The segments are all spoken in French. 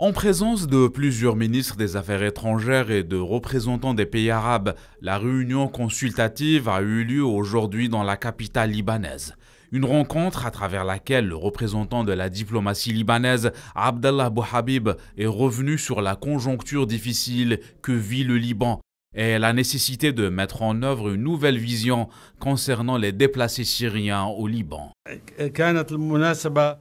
En présence de plusieurs ministres des Affaires étrangères et de représentants des pays arabes, la réunion consultative a eu lieu aujourd'hui dans la capitale libanaise. Une rencontre à travers laquelle le représentant de la diplomatie libanaise, Abdallah Bouhabib, est revenu sur la conjoncture difficile que vit le Liban et la nécessité de mettre en œuvre une nouvelle vision concernant les déplacés syriens au Liban.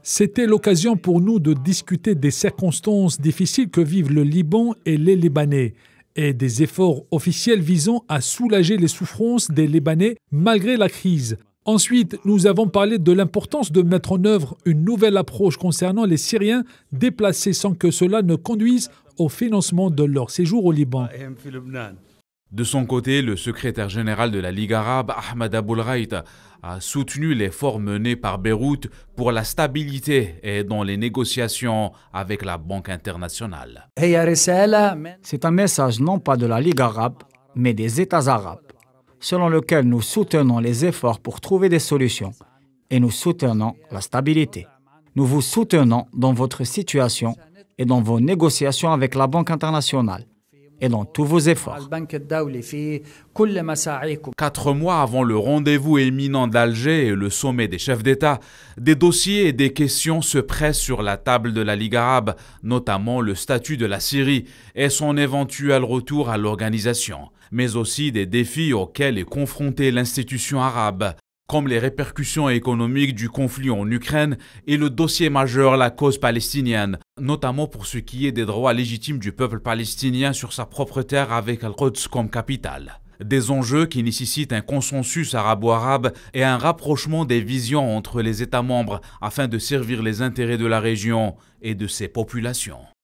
C'était l'occasion pour nous de discuter des circonstances difficiles que vivent le Liban et les Libanais et des efforts officiels visant à soulager les souffrances des Libanais malgré la crise. Ensuite, nous avons parlé de l'importance de mettre en œuvre une nouvelle approche concernant les Syriens déplacés sans que cela ne conduise au financement de leur séjour au Liban. De son côté, le secrétaire général de la Ligue arabe, Ahmad Aboulraït, a soutenu l'effort mené par Beyrouth pour la stabilité et dans les négociations avec la Banque internationale. C'est un message non pas de la Ligue arabe, mais des États arabes, selon lequel nous soutenons les efforts pour trouver des solutions et nous soutenons la stabilité. Nous vous soutenons dans votre situation et dans vos négociations avec la Banque internationale et dans tous vos efforts. Quatre mois avant le rendez-vous éminent d'Alger et le sommet des chefs d'État, des dossiers et des questions se pressent sur la table de la Ligue arabe, notamment le statut de la Syrie et son éventuel retour à l'organisation, mais aussi des défis auxquels est confrontée l'institution arabe, comme les répercussions économiques du conflit en Ukraine et le dossier majeur la cause palestinienne, notamment pour ce qui est des droits légitimes du peuple palestinien sur sa propre terre avec Al-Quds comme capitale. Des enjeux qui nécessitent un consensus arabo-arabe et un rapprochement des visions entre les États membres afin de servir les intérêts de la région et de ses populations.